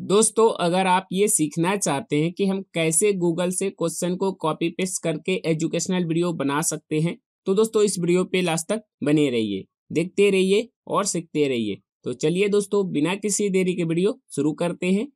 दोस्तों अगर आप ये सीखना चाहते हैं कि हम कैसे गूगल से क्वेश्चन को कॉपी पेस्ट करके एजुकेशनल वीडियो बना सकते हैं तो दोस्तों इस वीडियो पे लास्ट तक बने रहिए देखते रहिए और सीखते रहिए तो चलिए दोस्तों बिना किसी देरी के वीडियो शुरू करते हैं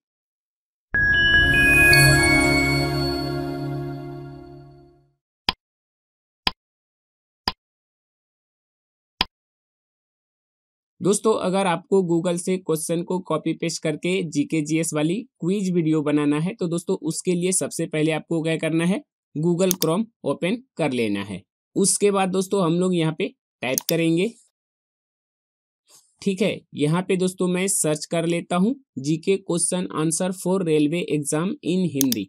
दोस्तों अगर आपको गूगल से क्वेश्चन को कॉपी पेस्ट करके जीके जीएस वाली क्वीज वीडियो बनाना है तो दोस्तों उसके लिए सबसे पहले आपको क्या करना है गूगल क्रोम ओपन कर लेना है उसके बाद दोस्तों हम लोग यहाँ पे टाइप करेंगे ठीक है यहाँ पे दोस्तों मैं सर्च कर लेता हूँ GK question answer for railway exam in Hindi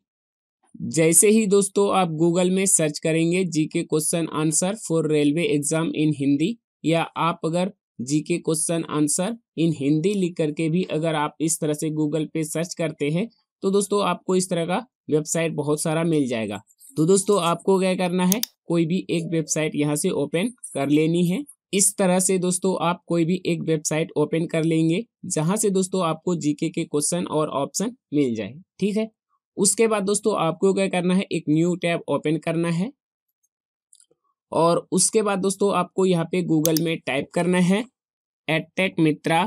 जैसे ही दोस्तों आप गूगल में सर्च करेंगे GK question answer for railway exam in Hindi या आप अगर GK question answer in Hindi लिख करके भी अगर आप इस तरह से गूगल पे सर्च करते हैं तो दोस्तों आपको इस तरह का वेबसाइट बहुत सारा मिल जाएगा तो दोस्तों आपको क्या करना है कोई भी एक वेबसाइट यहाँ से ओपन कर लेनी है इस तरह से दोस्तों आप कोई भी एक वेबसाइट ओपन कर लेंगे जहां से दोस्तों आपको जीके के क्वेश्चन और ऑप्शन मिल जाए ठीक है उसके बाद दोस्तों आपको क्या करना है एक न्यू टैब ओपन करना है और उसके बाद दोस्तों आपको यहाँ पे गूगल में टाइप करना है एटेक मित्रा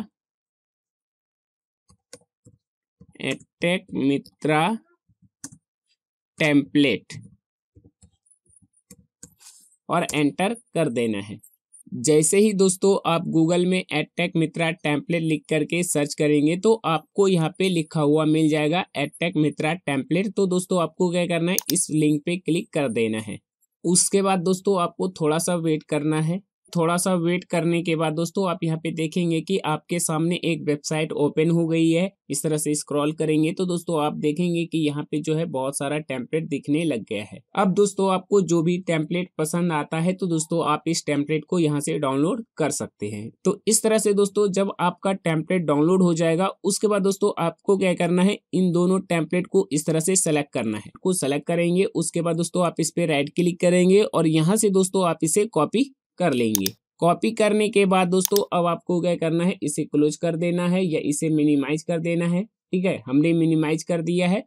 एटेक मित्रा टेम्पलेट और एंटर कर देना है जैसे ही दोस्तों आप गूगल में एटेक मित्रा टेम्पलेट लिख करके सर्च करेंगे तो आपको यहाँ पे लिखा हुआ मिल जाएगा एटेक मित्रा टेम्पलेट तो दोस्तों आपको क्या करना है इस लिंक पे क्लिक कर देना है उसके बाद दोस्तों आपको थोड़ा सा वेट करना है थोड़ा सा वेट करने के बाद दोस्तों आप यहाँ पे देखेंगे कि आपके सामने एक वेबसाइट ओपन हो गई है इस तरह से स्क्रॉल करेंगे तो दोस्तों आप देखेंगे कि यहाँ पे जो है बहुत सारा टेम्पलेट दिखने लग गया है अब दोस्तों आपको जो भी टेम्पलेट पसंद आता है तो दोस्तों आप इस टेम्पलेट को यहाँ से डाउनलोड कर सकते हैं तो इस तरह से दोस्तों जब आपका टेम्पलेट डाउनलोड हो जाएगा उसके बाद दोस्तों आपको क्या करना है इन दोनों टेम्पलेट को इस तरह से सेलेक्ट करना है आपको सेलेक्ट करेंगे उसके बाद दोस्तों आप इस पे राइट क्लिक करेंगे और यहाँ से दोस्तों आप इसे कॉपी कर लेंगे कॉपी करने के बाद दोस्तों अब आपको क्या करना है इसे क्लोज कर देना है या इसे मिनिमाइज कर देना है ठीक है हमने मिनिमाइज कर दिया है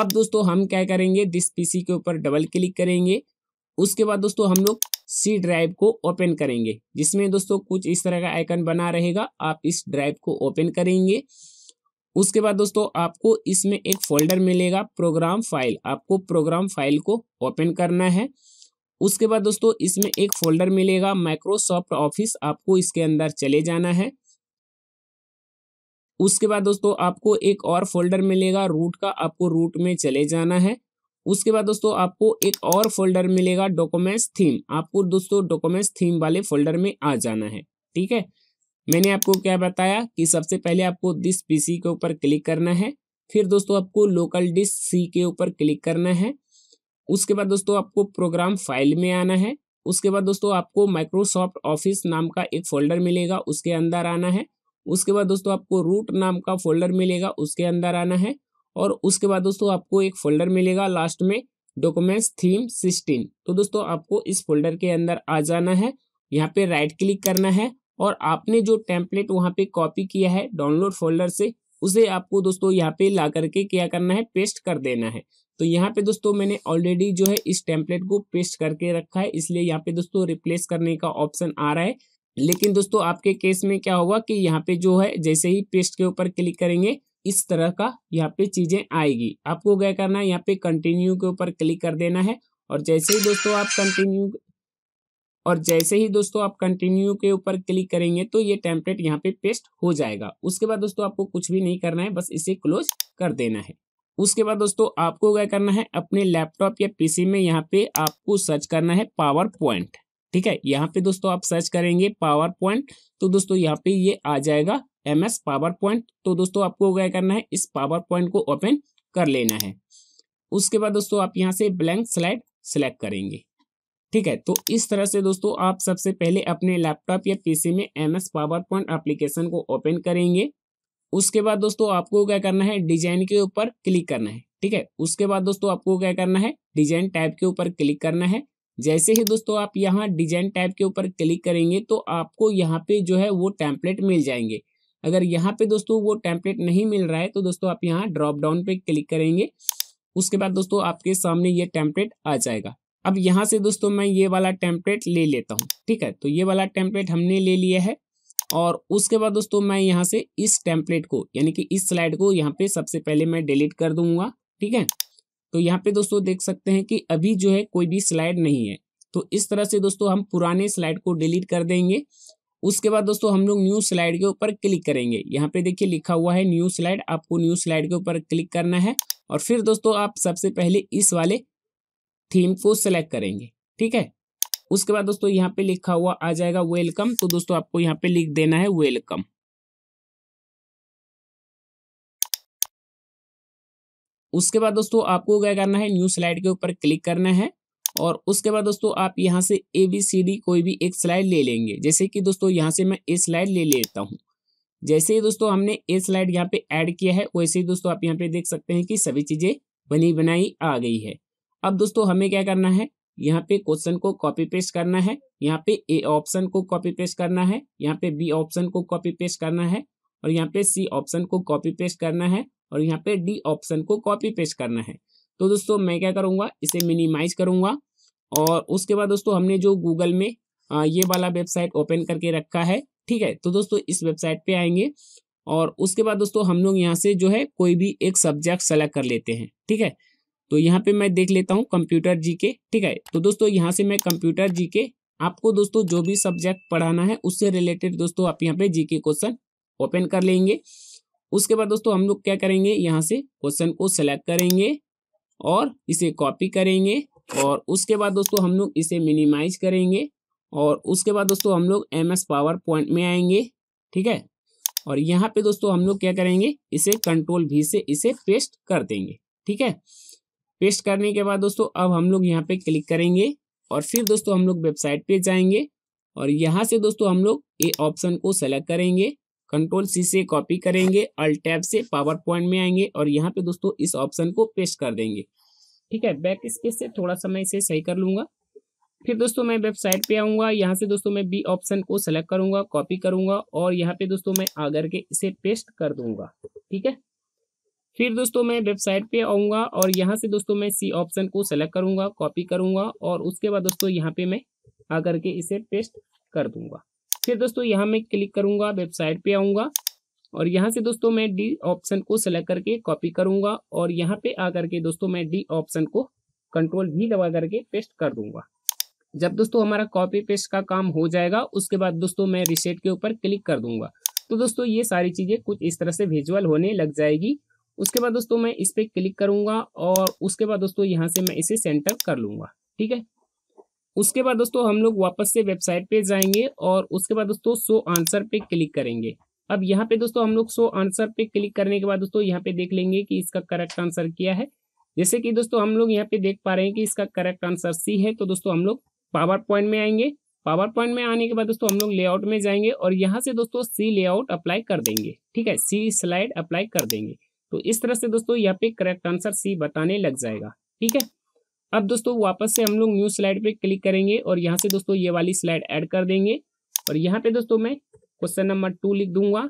अब दोस्तों हम क्या करेंगे दिस पीसी के ऊपर डबल क्लिक करेंगे उसके बाद दोस्तों हम लोग सी ड्राइव को ओपन करेंगे जिसमें दोस्तों कुछ इस तरह का आइकन बना रहेगा आप इस ड्राइव को ओपन करेंगे उसके बाद दोस्तों आपको इसमें एक फोल्डर मिलेगा प्रोग्राम फाइल आपको प्रोग्राम फाइल को ओपन करना है उसके बाद दोस्तों इसमें एक फोल्डर मिलेगा माइक्रोसॉफ्ट ऑफिस आपको इसके अंदर चले जाना है उसके बाद दोस्तों आपको एक और फोल्डर मिलेगा रूट का आपको रूट में चले जाना है उसके बाद दोस्तों आपको एक और फोल्डर मिलेगा डॉक्यूमेंट्स थीम आपको दोस्तों डॉक्यूमेंट्स थीम वाले फोल्डर में आ जाना है ठीक है मैंने आपको क्या बताया कि सबसे पहले आपको दिस पीसी के ऊपर क्लिक करना है फिर दोस्तों आपको लोकल डिस्क सी के ऊपर क्लिक करना है उसके बाद दोस्तों आपको प्रोग्राम फाइल में आना है उसके बाद दोस्तों आपको माइक्रोसॉफ्ट ऑफिस नाम का एक फोल्डर मिलेगा उसके अंदर आना है उसके बाद दोस्तों आपको रूट नाम का फोल्डर मिलेगा उसके अंदर आना है और उसके बाद दोस्तों आपको एक फोल्डर मिलेगा लास्ट में डॉक्यूमेंट्स थीम सिक्सटीन तो दोस्तों आपको इस फोल्डर के अंदर आ जाना है यहाँ पे राइट क्लिक करना है और आपने जो टेम्पलेट वहाँ पे कॉपी किया है डाउनलोड फोल्डर से उसे आपको दोस्तों यहाँ पे ला करके क्या करना है पेस्ट कर देना है तो यहाँ पे दोस्तों मैंने ऑलरेडी जो है इस टेम्पलेट को पेस्ट करके रखा है इसलिए यहाँ पे दोस्तों रिप्लेस करने का ऑप्शन आ रहा है लेकिन दोस्तों आपके केस में क्या होगा कि यहाँ पे जो है जैसे ही पेस्ट के ऊपर क्लिक करेंगे इस तरह का यहाँ पे चीजें आएगी आपको क्या करना है यहाँ पे कंटिन्यू के ऊपर क्लिक कर देना है और जैसे ही दोस्तों आप कंटिन्यू और जैसे ही दोस्तों आप कंटिन्यू के ऊपर क्लिक करेंगे तो ये टेम्पलेट यहाँ पे पेस्ट हो जाएगा उसके बाद दोस्तों आपको कुछ भी नहीं करना है बस इसे क्लोज कर देना है उसके बाद दोस्तों आपको क्या करना है अपने लैपटॉप या पीसी में यहाँ पे आपको सर्च करना है पावर पॉइंट ठीक है यहाँ पे दोस्तों आप सर्च करेंगे पावर पॉइंट तो दोस्तों यहाँ पे ये आ जाएगा एम एस पावर पॉइंट तो दोस्तों आपको क्या करना है इस पावर पॉइंट को ओपन कर लेना है उसके बाद दोस्तों आप यहाँ से ब्लैंक स्लाइड सेलेक्ट करेंगे ठीक है तो इस तरह से दोस्तों आप सबसे पहले अपने लैपटॉप या पीसी में M S PowerPoint application को ओपन करेंगे उसके बाद दोस्तों आपको क्या करना है डिजाइन के ऊपर क्लिक करना है ठीक है उसके बाद दोस्तों आपको क्या करना है डिजाइन टैब के ऊपर क्लिक करना है जैसे ही दोस्तों आप यहाँ डिजाइन टैब के ऊपर क्लिक करेंगे तो आपको यहाँ पे जो है वो टैंपलेट मिल जाएंगे अगर यहाँ पे दोस्तों वो टैंपलेट नहीं मिल रहा है तो दोस्तों आप यहाँ ड्रॉप डाउन पे क्लिक करेंगे उसके बाद दोस्तों आपके सामने ये टैंपलेट आ जाएगा अब यहाँ से दोस्तों मैं ये वाला टेम्पलेट ले लेता हूँ ठीक है तो ये वाला टेम्पलेट हमने ले लिया है और उसके बाद दोस्तों मैं यहाँ से इस टेम्पलेट को यानी कि इस स्लाइड को यहाँ पे सबसे पहले मैं डिलीट कर दूंगा ठीक है तो यहाँ पे दोस्तों देख सकते हैं कि अभी जो है कोई भी स्लाइड नहीं है तो इस तरह से दोस्तों हम पुराने स्लाइड को डिलीट कर देंगे उसके बाद दोस्तों हम लोग न्यू स्लाइड के ऊपर क्लिक करेंगे यहाँ पे देखिए लिखा हुआ है न्यू स्लाइड आपको न्यू स्लाइड के ऊपर क्लिक करना है और फिर दोस्तों आप सबसे पहले इस वाले थीम को सिलेक्ट करेंगे ठीक है उसके बाद दोस्तों यहाँ पे लिखा हुआ आ जाएगा वेलकम तो दोस्तों आपको यहाँ पे लिख देना है वेलकम उसके बाद दोस्तों आपको क्या करना है न्यू स्लाइड के ऊपर क्लिक करना है और उसके बाद दोस्तों आप यहाँ से ए बी सी डी कोई भी एक स्लाइड ले लेंगे जैसे कि दोस्तों यहाँ से मैं ए स्लाइड ले लेता हूँ जैसे ही दोस्तों हमने ए स्लाइड यहाँ पे ऐड किया है वैसे ही दोस्तों आप यहाँ पे देख सकते हैं कि सभी चीज़ें बनी बनाई आ गई है अब दोस्तों हमें क्या करना है यहाँ पे क्वेश्चन को कॉपी पेस्ट करना है यहाँ पे ए ऑप्शन को कॉपी पेस्ट करना है यहाँ पे बी ऑप्शन को कॉपी पेस्ट करना है और यहाँ पे सी ऑप्शन को कॉपी पेस्ट करना है और यहाँ पे डी ऑप्शन को कॉपी पेस्ट करना है तो दोस्तों मैं क्या करूँगा इसे मिनिमाइज करूँगा और उसके बाद दोस्तों हमने जो गूगल में ये वाला वेबसाइट ओपन करके रखा है ठीक है तो दोस्तों इस वेबसाइट पे आएंगे और उसके बाद दोस्तों हम लोग यहाँ से जो है कोई भी एक सब्जेक्ट सेलेक्ट कर लेते हैं ठीक है तो यहाँ पे मैं देख लेता हूँ कंप्यूटर जी के ठीक है तो दोस्तों यहाँ से मैं कंप्यूटर जी के आपको दोस्तों जो भी सब्जेक्ट पढ़ाना है उससे रिलेटेड दोस्तों आप यहाँ पे जी के क्वेश्चन ओपन कर लेंगे उसके बाद दोस्तों हम लोग क्या करेंगे यहाँ से क्वेश्चन को सेलेक्ट करेंगे और इसे कॉपी करेंगे और उसके बाद दोस्तों हम लोग इसे मिनिमाइज करेंगे और उसके बाद दोस्तों हम लोग एम एस पावर पॉइंट में आएंगे ठीक है और यहाँ पे दोस्तों हम लोग क्या करेंगे इसे कंट्रोल भी से इसे पेस्ट कर देंगे ठीक है पेस्ट करने के बाद दोस्तों अब हम लोग यहाँ पे क्लिक करेंगे और फिर दोस्तों हम लोग वेबसाइट पे जाएंगे और यहाँ से दोस्तों हम लोग ए ऑप्शन को सेलेक्ट करेंगे कंट्रोल सी से कॉपी करेंगे अल्टैब से पावर पॉइंट में आएंगे और यहाँ पे दोस्तों इस ऑप्शन को पेस्ट कर देंगे ठीक है बैक स्पेस से थोड़ा सा मैं इसे सही कर लूँगा फिर दोस्तों मैं वेबसाइट पे आऊँगा यहाँ से दोस्तों मैं बी ऑप्शन को सेलेक्ट करूँगा कॉपी करूँगा और यहाँ पे दोस्तों मैं आकर के इसे पेस्ट कर दूंगा ठीक है फिर दोस्तों मैं वेबसाइट पे आऊँगा और यहाँ से दोस्तों मैं सी ऑप्शन को सेलेक्ट करूँगा कॉपी करूँगा और उसके बाद दोस्तों यहाँ पे मैं आकर के इसे पेस्ट कर दूँगा फिर दोस्तों यहाँ मैं क्लिक करूँगा वेबसाइट पे आऊँगा और यहाँ से दोस्तों मैं डी ऑप्शन को सेलेक्ट करके कॉपी करूँगा और यहाँ पे आ के दोस्तों मैं डी ऑप्शन को कंट्रोल भी दबा करके पेस्ट कर दूंगा जब दोस्तों हमारा कॉपी पेस्ट का काम हो जाएगा उसके बाद दोस्तों मैं रिसेट के ऊपर क्लिक कर दूंगा तो दोस्तों ये सारी चीज़ें कुछ इस तरह से विजुअल होने लग जाएगी उसके बाद दोस्तों मैं इस पर क्लिक करूंगा और उसके बाद दोस्तों यहाँ से मैं इसे सेंटर कर लूंगा ठीक है उसके बाद दोस्तों हम लोग वापस से वेबसाइट पे जाएंगे और उसके बाद दोस्तों सो आंसर पे क्लिक करेंगे अब यहाँ पे दोस्तों हम लोग सो आंसर पे क्लिक करने के बाद दोस्तों यहाँ पे देख लेंगे कि इसका करेक्ट आंसर क्या है जैसे कि दोस्तों हम लोग यहाँ पे देख पा रहे हैं कि इसका करेक्ट आंसर सी है तो दोस्तों हम लोग पावर पॉइंट में आएंगे पावर पॉइंट में आने के बाद दोस्तों हम लोग लेआउट में जाएंगे और यहाँ से दोस्तों सी लेआउट अप्लाई कर देंगे ठीक है सी स्लाइड अप्लाई कर देंगे तो इस तरह से दोस्तों यहाँ पे करेक्ट आंसर सी बताने लग जाएगा ठीक है अब दोस्तों वापस से हम लोग न्यू स्लाइड पे क्लिक करेंगे और यहाँ से दोस्तों ये वाली स्लाइड ऐड कर देंगे और यहाँ पे दोस्तों मैं क्वेश्चन नंबर टू लिख दूंगा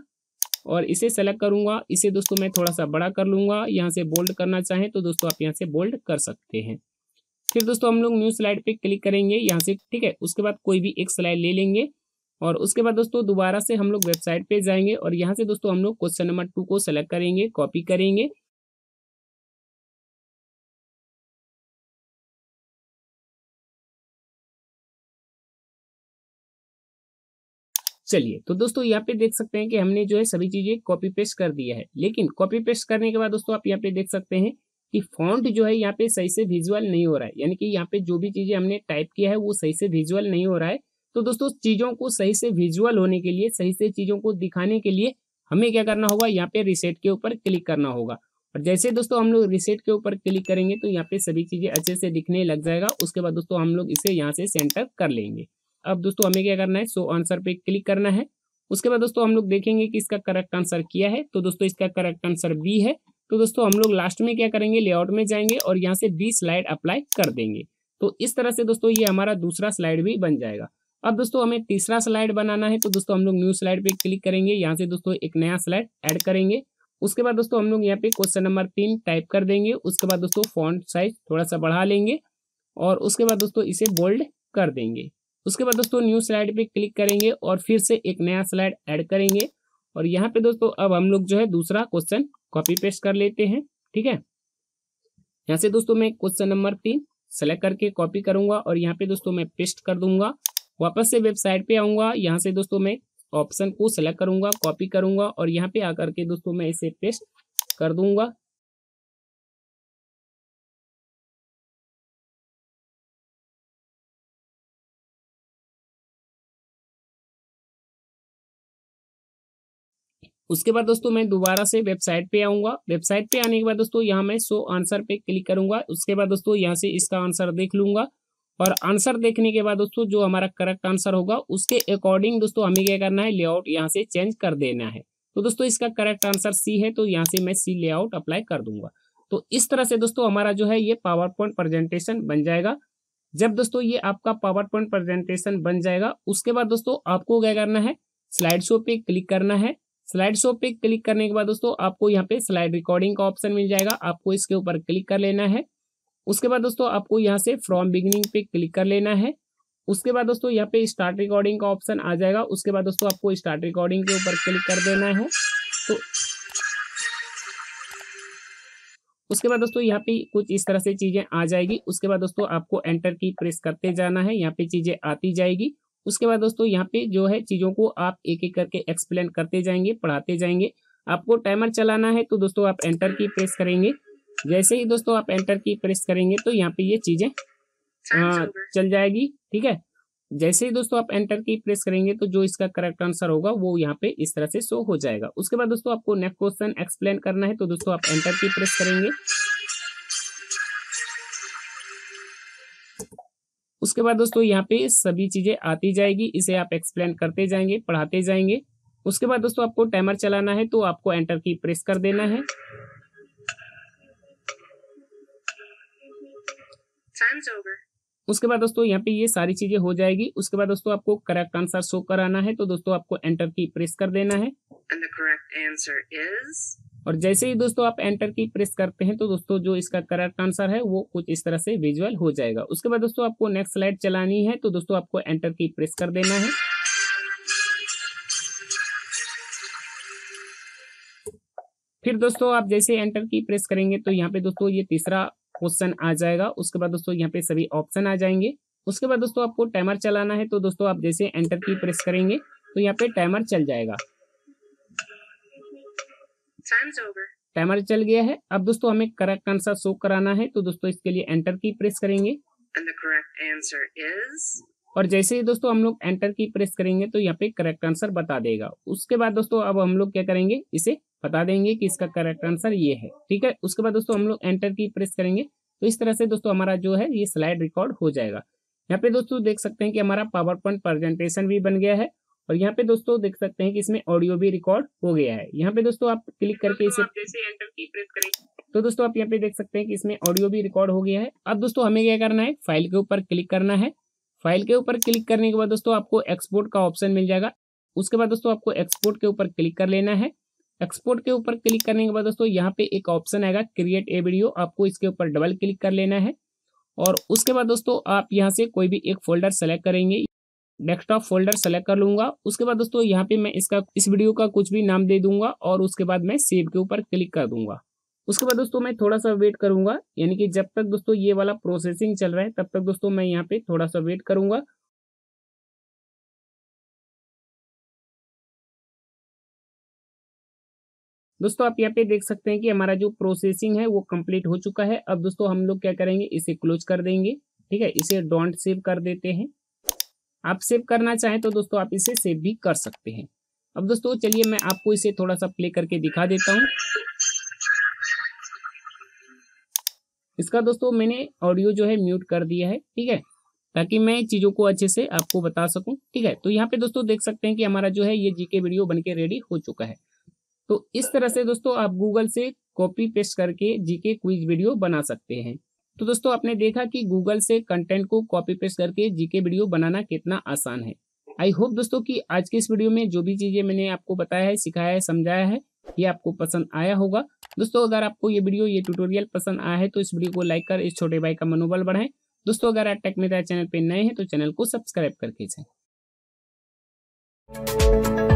और इसे सेलेक्ट करूंगा इसे दोस्तों मैं थोड़ा सा बड़ा कर लूंगा यहाँ से बोल्ड करना चाहें तो दोस्तों आप यहाँ से बोल्ड कर सकते हैं फिर दोस्तों हम लोग न्यू स्लाइड पे क्लिक करेंगे यहाँ से ठीक है उसके बाद कोई भी एक स्लाइड ले लेंगे और उसके बाद दोस्तों दोबारा से हम लोग वेबसाइट पे जाएंगे और यहाँ से दोस्तों हम लोग क्वेश्चन नंबर टू को सेलेक्ट करेंगे कॉपी करेंगे चलिए तो दोस्तों यहाँ पे देख सकते हैं कि हमने जो है सभी चीजें कॉपी पेस्ट कर दिया है लेकिन कॉपी पेस्ट करने के बाद दोस्तों आप यहाँ पे देख सकते हैं कि फॉन्ट जो है यहाँ पे सही से विजुअल नहीं हो रहा है यानी कि यहाँ पे जो भी चीजें हमने टाइप किया है वो सही से विजुअल नहीं हो रहा है तो दोस्तों चीज़ों को सही से विजुअल होने के लिए सही से चीज़ों को दिखाने के लिए हमें क्या करना होगा यहाँ पे रिसेट के ऊपर क्लिक करना होगा और जैसे दोस्तों हम लोग रिसेट के ऊपर क्लिक करेंगे तो यहाँ पे सभी चीज़ें अच्छे से दिखने लग जाएगा उसके बाद दोस्तों हम लोग इसे यहाँ से सेंटर कर लेंगे अब दोस्तों हमें क्या करना है सो आंसर पे क्लिक करना है उसके बाद दोस्तों हम लोग देखेंगे कि इसका करेक्ट आंसर क्या है तो दोस्तों इसका करेक्ट आंसर बी है तो दोस्तों हम लोग लास्ट में क्या करेंगे लेआउट में जाएंगे और यहाँ से बी स्लाइड अप्लाई कर देंगे तो इस तरह से दोस्तों ये हमारा दूसरा स्लाइड भी बन जाएगा अब दोस्तों हमें तीसरा स्लाइड बनाना है तो दोस्तों हम लोग न्यू स्लाइड पे क्लिक करेंगे यहाँ से दोस्तों एक नया स्लाइड ऐड करेंगे उसके बाद दोस्तों हम लोग यहाँ पे क्वेश्चन नंबर तीन टाइप कर देंगे उसके बाद दोस्तों फॉन्ट साइज थोड़ा सा बढ़ा लेंगे और उसके बाद दोस्तों इसे बोल्ड कर देंगे उसके बाद दोस्तों न्यू स्लाइड पे क्लिक करेंगे और फिर से एक नया स्लाइड ऐड करेंगे और यहाँ पे दोस्तों अब हम लोग जो है दूसरा क्वेश्चन कॉपी पेस्ट कर लेते हैं ठीक है यहाँ से दोस्तों मैं क्वेश्चन नंबर तीन सेलेक्ट करके कॉपी करूंगा और यहाँ पे दोस्तों मैं पेस्ट कर दूंगा वापस से वेबसाइट पे आऊँगा यहाँ से दोस्तों मैं ऑप्शन को सिलेक्ट करूँगा कॉपी करूँगा और यहाँ पे आकर के दोस्तों मैं इसे पेस्ट कर दूंगा उसके बाद दोस्तों मैं दोबारा से वेबसाइट पे आऊंगा वेबसाइट पे आने के बाद दोस्तों यहाँ मैं शो आंसर पे क्लिक करूंगा उसके बाद दोस्तों यहाँ से इसका आंसर देख लूंगा और आंसर देखने के बाद दोस्तों जो हमारा करेक्ट आंसर होगा उसके अकॉर्डिंग दोस्तों हमें क्या करना है लेआउट यहाँ से चेंज कर देना है तो दोस्तों इसका करेक्ट आंसर सी है तो यहाँ से मैं सी लेआउट अप्लाई कर दूंगा तो इस तरह से दोस्तों हमारा जो है ये पावर पॉइंट प्रेजेंटेशन बन जाएगा जब दोस्तों ये आपका पावर पॉइंट प्रेजेंटेशन बन जाएगा उसके बाद दोस्तों आपको क्या करना है स्लाइड शो पे क्लिक करना है स्लाइड शो पे क्लिक करने के बाद दोस्तों आपको यहाँ पे स्लाइड रिकॉर्डिंग का ऑप्शन मिल जाएगा आपको इसके ऊपर क्लिक कर लेना है उसके बाद दोस्तों आपको यहाँ से फ्रॉम बिगिनिंग पे क्लिक कर लेना है उसके बाद दोस्तों यहाँ पे स्टार्ट रिकॉर्डिंग का ऑप्शन आ जाएगा उसके बाद दोस्तों आपको स्टार्ट रिकॉर्डिंग के ऊपर क्लिक कर देना है तो उसके बाद दोस्तों यहाँ पे कुछ इस तरह से चीज़ें आ जाएगी उसके बाद दोस्तों आपको एंटर की प्रेस करते जाना है यहाँ पे चीज़ें आती जाएगी उसके बाद दोस्तों यहाँ पे जो है चीज़ों को आप एक एक करके एक्सप्लेन करते जाएंगे पढ़ाते जाएंगे आपको टाइमर चलाना है तो दोस्तों आप एंटर की प्रेस करेंगे जैसे ही दोस्तों आप एंटर की प्रेस करेंगे तो यहाँ पे ये चीजें हाँ, चल जाएगी ठीक है जैसे ही दोस्तों आप एंटर की प्रेस करेंगे तो जो इसका करेक्ट आंसर होगा वो यहाँ पे इस तरह से शो हो जाएगा उसके बाद दोस्तों आपको नेक्स्ट क्वेश्चन एक्सप्लेन करना है तो दोस्तों आप एंटर की प्रेस करेंगे उसके बाद दोस्तों यहाँ पे सभी चीजें आती जाएगी इसे आप एक्सप्लेन करते जाएंगे पढ़ाते जाएंगे उसके बाद दोस्तों आपको टाइमर चलाना है तो आपको एंटर की प्रेस कर देना है उसके बाद दोस्तों यहाँ पे ये सारी चीजें हो जाएगी उसके बाद दोस्तों आपको करेक्ट आंसर शो कराना है तो दोस्तों आपको एंटर की प्रेस कर देना है is... और जैसे ही दोस्तों आप एंटर की प्रेस करते हैं तो दोस्तों जो इसका करेक्ट आंसर है वो कुछ इस तरह से विजुअल हो जाएगा उसके बाद दोस्तों आपको नेक्स्ट स्लाइड चलानी है तो दोस्तों आपको एंटर की प्रेस कर देना है फिर दोस्तों आप जैसे एंटर की प्रेस करेंगे तो यहाँ पे दोस्तों ये तीसरा क्वेश्चन आ जाएगा उसके बाद दोस्तों यहाँ पे सभी ऑप्शन आ जाएंगे उसके बाद दोस्तों आपको टाइमर चलाना है तो दोस्तों आप जैसे एंटर की प्रेस करेंगे तो यहाँ पे टाइमर चल जाएगा टाइमर चल गया है अब दोस्तों हमें करेक्ट आंसर शो कराना है तो दोस्तों इसके लिए एंटर की प्रेस करेंगे और जैसे ही दोस्तों हम लोग एंटर की प्रेस करेंगे तो यहाँ पे करेक्ट आंसर बता देगा उसके बाद दोस्तों अब हम लोग क्या करेंगे इसे बता देंगे कि इसका करेक्ट आंसर ये है ठीक है उसके बाद दोस्तों हम लोग एंटर की प्रेस करेंगे तो इस तरह से दोस्तों हमारा जो है ये स्लाइड रिकॉर्ड हो जाएगा यहाँ पे दोस्तों देख सकते हैं कि हमारा पावर पॉइंट प्रेजेंटेशन भी बन गया है और यहाँ पे दोस्तों देख सकते हैं कि इसमें ऑडियो भी रिकॉर्ड हो गया है यहाँ पे दोस्तों आप क्लिक करके इसे एंटर की प्रेस करेंगे तो दोस्तों आप यहाँ पे देख सकते हैं कि इसमें ऑडियो भी रिकॉर्ड हो गया है अब दोस्तों हमें क्या करना है फाइल के ऊपर क्लिक करना है फाइल के ऊपर क्लिक करने के बाद दोस्तों आपको एक्सपोर्ट का ऑप्शन मिल जाएगा उसके बाद दोस्तों आपको एक्सपोर्ट के ऊपर क्लिक कर लेना है एक्सपोर्ट के ऊपर क्लिक करने के बाद दोस्तों यहाँ पे एक ऑप्शन आएगा क्रिएट ए वीडियो आपको इसके ऊपर डबल क्लिक कर लेना है और उसके बाद दोस्तों आप यहाँ से कोई भी एक फोल्डर सेलेक्ट करेंगे डेस्कटॉप फोल्डर सेलेक्ट कर लूंगा उसके बाद दोस्तों यहाँ पे मैं इसका इस वीडियो का कुछ भी नाम दे दूंगा और उसके बाद मैं सेव के ऊपर क्लिक कर दूंगा उसके बाद दोस्तों मैं थोड़ा सा वेट करूंगा यानी कि जब तक दोस्तों ये वाला प्रोसेसिंग चल रहा है तब तक दोस्तों मैं यहाँ पे थोड़ा सा वेट करूंगा दोस्तों आप यहाँ पे देख सकते हैं कि हमारा जो प्रोसेसिंग है वो कंप्लीट हो चुका है अब दोस्तों हम लोग क्या करेंगे इसे क्लोज कर देंगे ठीक है इसे डोंट सेव कर देते हैं आप सेव करना चाहें तो दोस्तों आप इसे सेव भी कर सकते हैं अब दोस्तों चलिए मैं आपको इसे थोड़ा सा प्ले करके दिखा देता हूँ इसका दोस्तों मैंने ऑडियो जो है म्यूट कर दिया है ठीक है ताकि मैं चीज़ों को अच्छे से आपको बता सकूं ठीक है तो यहाँ पे दोस्तों देख सकते हैं कि हमारा जो है ये जीके वीडियो बनके रेडी हो चुका है तो इस तरह से दोस्तों आप गूगल से कॉपी पेस्ट करके जीके क्विज वीडियो बना सकते हैं तो दोस्तों आपने देखा कि गूगल से कंटेंट को कॉपी पेस्ट करके जीके वीडियो बनाना कितना आसान है आई होप दोस्तों कि आज के इस वीडियो में जो भी चीजें मैंने आपको बताया है सिखाया है समझाया है ये आपको पसंद आया होगा दोस्तों अगर आपको ये वीडियो ये ट्यूटोरियल पसंद आया है तो इस वीडियो को लाइक कर इस छोटे भाई का मनोबल बढ़ाए दोस्तों अगर आप टेक चैनल पर नए हैं तो चैनल को सब्सक्राइब करके जाएं